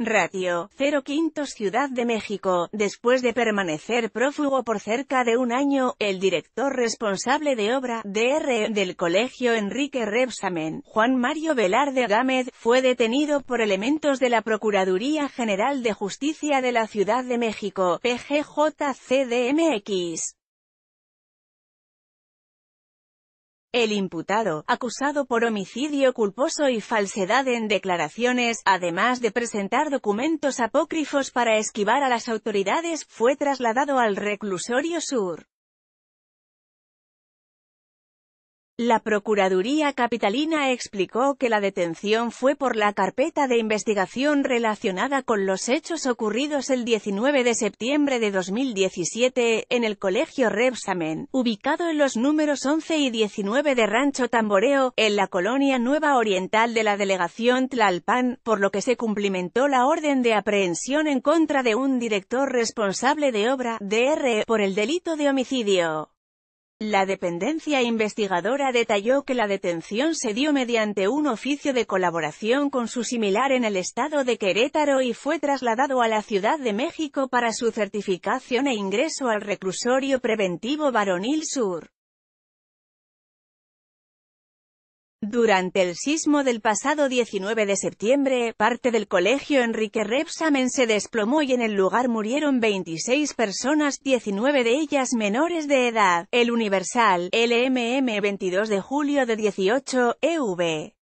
Ratio, 0 quintos Ciudad de México, después de permanecer prófugo por cerca de un año, el director responsable de obra, DR, del colegio Enrique Rebsamen, Juan Mario Velarde Gámez, fue detenido por elementos de la Procuraduría General de Justicia de la Ciudad de México, PGJCDMX. El imputado, acusado por homicidio culposo y falsedad en declaraciones, además de presentar documentos apócrifos para esquivar a las autoridades, fue trasladado al reclusorio sur. La Procuraduría Capitalina explicó que la detención fue por la carpeta de investigación relacionada con los hechos ocurridos el 19 de septiembre de 2017 en el Colegio Rebsamen, ubicado en los números 11 y 19 de Rancho Tamboreo, en la colonia Nueva Oriental de la delegación Tlalpan, por lo que se cumplimentó la orden de aprehensión en contra de un director responsable de obra, DR, por el delito de homicidio. La dependencia investigadora detalló que la detención se dio mediante un oficio de colaboración con su similar en el estado de Querétaro y fue trasladado a la Ciudad de México para su certificación e ingreso al reclusorio preventivo varonil sur. Durante el sismo del pasado 19 de septiembre, parte del colegio Enrique Repsamen se desplomó y en el lugar murieron 26 personas, 19 de ellas menores de edad. El Universal, LMM 22 de julio de 18, EV.